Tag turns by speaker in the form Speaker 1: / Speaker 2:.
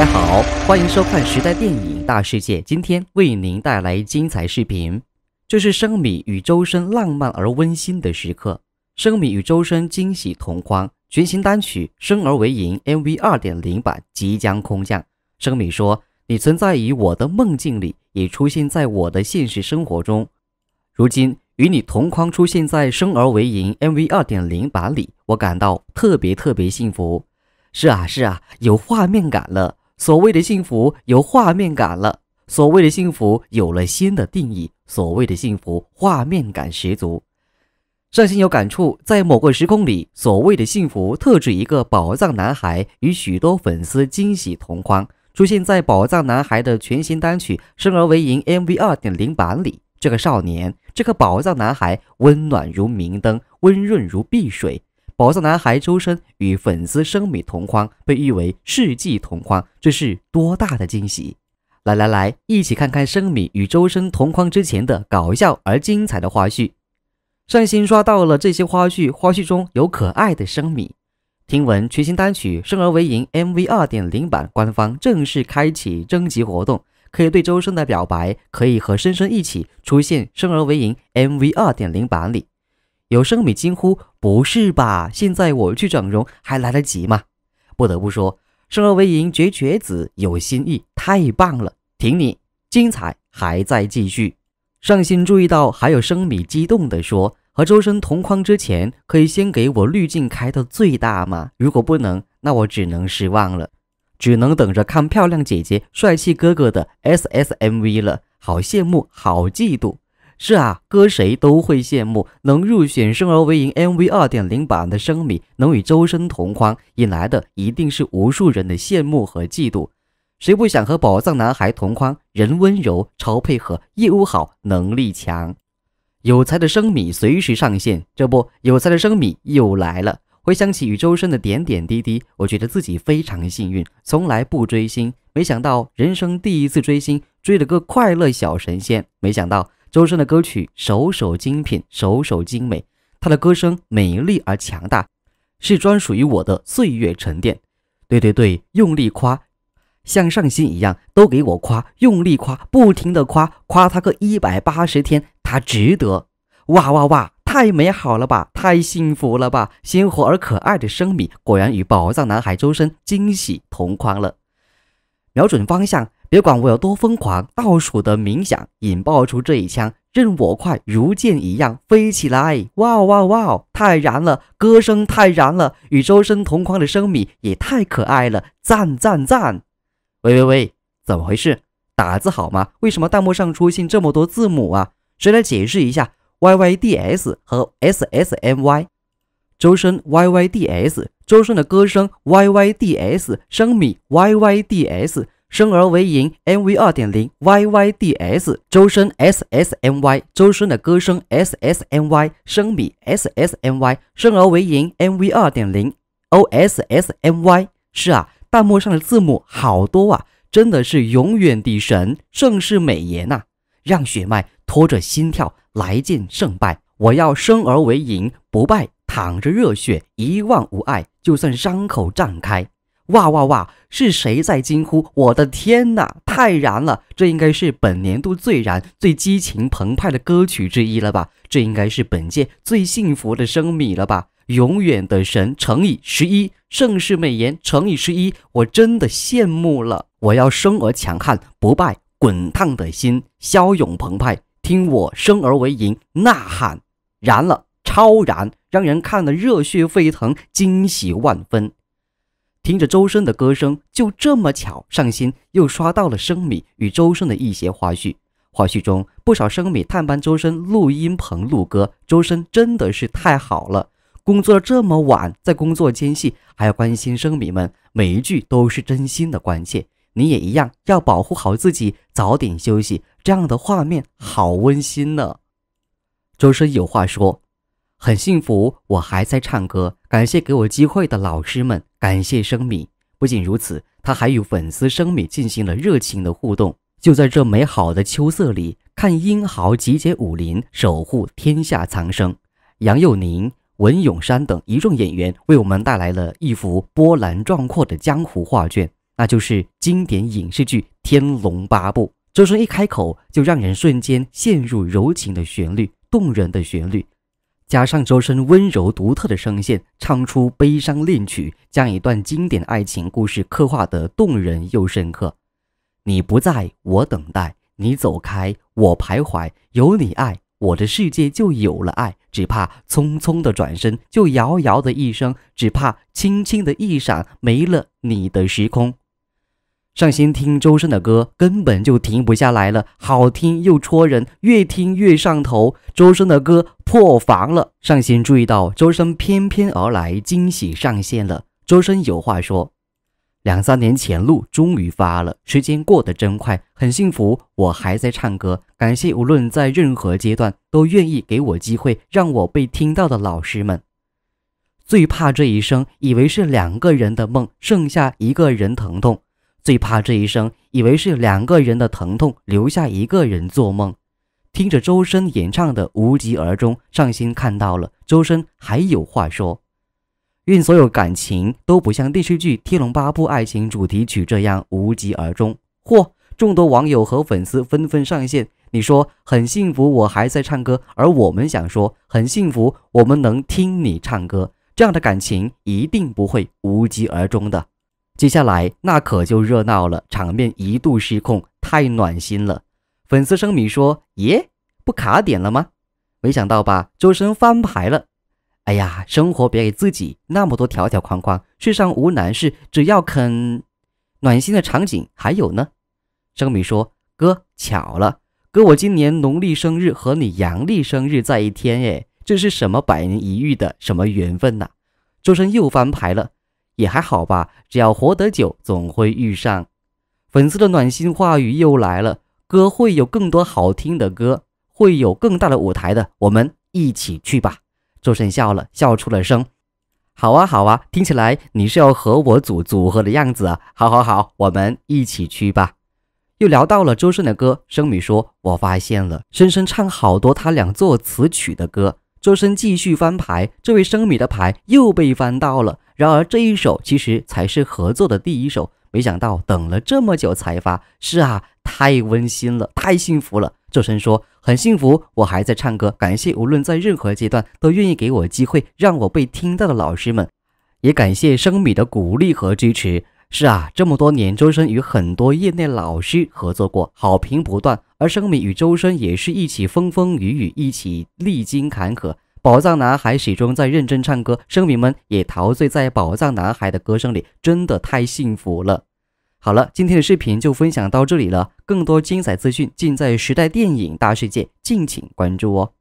Speaker 1: 大家好，欢迎收看《时代电影大世界》，今天为您带来精彩视频。这是生米与周深浪漫而温馨的时刻。生米与周深惊喜同框，全新单曲《生而为赢》MV 2.0版即将空降。生米说：“你存在于我的梦境里，也出现在我的现实生活中。如今与你同框出现在《生而为赢》MV 2.0版里，我感到特别特别幸福。”是啊，是啊，有画面感了。所谓的幸福有画面感了，所谓的幸福有了新的定义，所谓的幸福画面感十足。上心有感触，在某个时空里，所谓的幸福特指一个宝藏男孩与许多粉丝惊喜同框，出现在宝藏男孩的全新单曲《生而为赢》MV 2.0版里。这个少年，这个宝藏男孩，温暖如明灯，温润如碧水。宝藏男孩周深与粉丝生米同框，被誉为世纪同框，这是多大的惊喜！来来来，一起看看生米与周深同框之前的搞笑而精彩的花絮。上新刷到了这些花絮，花絮中有可爱的生米。听闻全新单曲《生而为赢》MV 2.0版官方正式开启征集活动，可以对周深的表白，可以和深深一起出现《生而为赢》MV 2.0版里。有生米惊呼：“不是吧？现在我去整容还来得及吗？”不得不说，“生而为赢绝绝子”有新意，太棒了，挺你！精彩还在继续。上心注意到，还有生米激动地说：“和周深同框之前，可以先给我滤镜开到最大吗？如果不能，那我只能失望了，只能等着看漂亮姐姐、帅气哥哥的 S S M V 了。好羡慕，好嫉妒。”是啊，搁谁都会羡慕能入选《生而为赢》MV 2.0版的生米，能与周深同框，引来的一定是无数人的羡慕和嫉妒。谁不想和宝藏男孩同框？人温柔，超配合，业务好，能力强，有才的生米随时上线。这不，有才的生米又来了。回想起与周深的点点滴滴，我觉得自己非常幸运，从来不追星，没想到人生第一次追星，追了个快乐小神仙。没想到。周深的歌曲首首精品，首首精美。他的歌声美丽而强大，是专属于我的岁月沉淀。对对对，用力夸，像上新一样，都给我夸，用力夸，不停的夸，夸他个一百八十天，他值得。哇哇哇，太美好了吧，太幸福了吧！鲜活而可爱的生米，果然与宝藏男孩周深惊喜同框了。瞄准方向。别管我有多疯狂，倒数的冥想引爆出这一枪，任我快如箭一样飞起来！哇哇哇！太燃了，歌声太燃了！与周深同框的生米也太可爱了！赞赞赞！喂喂喂，怎么回事？打字好吗？为什么弹幕上出现这么多字母啊？谁来解释一下？Y Y D S 和 S S M Y，周深 Y Y D S，周深的歌声 Y Y D S，生米 Y Y D S。生而为赢 MV 二点零 YYDS 周深 SSNY 周深的歌声 SSNY 生米 SSNY 生而为赢 MV 二点零 OSSNY 是啊，弹幕上的字母好多啊，真的是永远的神，盛世美颜呐！让血脉拖着心跳来见胜败，我要生而为赢，不败，淌着热血一望无碍，就算伤口绽开。哇哇哇！是谁在惊呼？我的天呐，太燃了！这应该是本年度最燃、最激情澎湃的歌曲之一了吧？这应该是本届最幸福的生米了吧？永远的神乘以十一，盛世美颜乘以十一，我真的羡慕了！我要生而强悍，不败；滚烫的心，骁勇澎湃。听我生而为赢，呐喊！燃了，超燃，让人看得热血沸腾，惊喜万分。听着周深的歌声，就这么巧，上新又刷到了生米与周深的一些花絮。花絮中不少生米探班周深录音棚录歌，周深真的是太好了，工作这么晚，在工作间隙还要关心生米们，每一句都是真心的关切。你也一样，要保护好自己，早点休息。这样的画面好温馨呢。周深有话说。很幸福，我还在唱歌，感谢给我机会的老师们，感谢生米。不仅如此，他还与粉丝生米进行了热情的互动。就在这美好的秋色里，看英豪集结武林，守护天下苍生。杨佑宁、文咏珊等一众演员为我们带来了一幅波澜壮阔的江湖画卷，那就是经典影视剧《天龙八部》。周深一开口，就让人瞬间陷入柔情的旋律，动人的旋律。加上周深温柔独特的声线，唱出悲伤恋曲，将一段经典爱情故事刻画得动人又深刻。你不在我等待，你走开我徘徊。有你爱我的世界就有了爱，只怕匆匆的转身，就遥遥的一生；只怕轻轻的一闪，没了你的时空。上仙听周深的歌，根本就停不下来了，好听又戳人，越听越上头。周深的歌破防了。上仙注意到周深翩翩而来，惊喜上线了。周深有话说：两三年前路终于发了，时间过得真快，很幸福。我还在唱歌，感谢无论在任何阶段都愿意给我机会让我被听到的老师们。最怕这一生以为是两个人的梦，剩下一个人疼痛。最怕这一生，以为是两个人的疼痛，留下一个人做梦。听着周深演唱的《无疾而终》，上心看到了周深还有话说。愿所有感情都不像电视剧《天龙八部》爱情主题曲这样无疾而终。嚯，众多网友和粉丝纷纷上线。你说很幸福，我还在唱歌，而我们想说很幸福，我们能听你唱歌。这样的感情一定不会无疾而终的。接下来那可就热闹了，场面一度失控，太暖心了。粉丝声明说：“耶，不卡点了吗？没想到吧，周深翻牌了。”哎呀，生活别给自己那么多条条框框，世上无难事，只要肯。暖心的场景还有呢。生米说：“哥，巧了，哥我今年农历生日和你阳历生日在一天，哎，这是什么百年一遇的什么缘分呐？”周深又翻牌了。也还好吧，只要活得久，总会遇上。粉丝的暖心话语又来了，歌会有更多好听的歌，会有更大的舞台的，我们一起去吧。周深笑了笑出了声：“好啊，好啊，听起来你是要和我组组合的样子啊。”“好好好，我们一起去吧。”又聊到了周深的歌，生米说：“我发现了，深深唱好多他俩作词曲的歌。”周深继续翻牌，这位生米的牌又被翻到了。然而这一手其实才是合作的第一手，没想到等了这么久才发。是啊，太温馨了，太幸福了。周深说：“很幸福，我还在唱歌，感谢无论在任何阶段都愿意给我机会让我被听到的老师们，也感谢生米的鼓励和支持。”是啊，这么多年，周深与很多业内老师合作过，好评不断。而生米与周深也是一起风风雨雨，一起历经坎坷。宝藏男孩始终在认真唱歌，生米们也陶醉在宝藏男孩的歌声里，真的太幸福了。好了，今天的视频就分享到这里了，更多精彩资讯尽在《时代电影大世界》，敬请关注哦。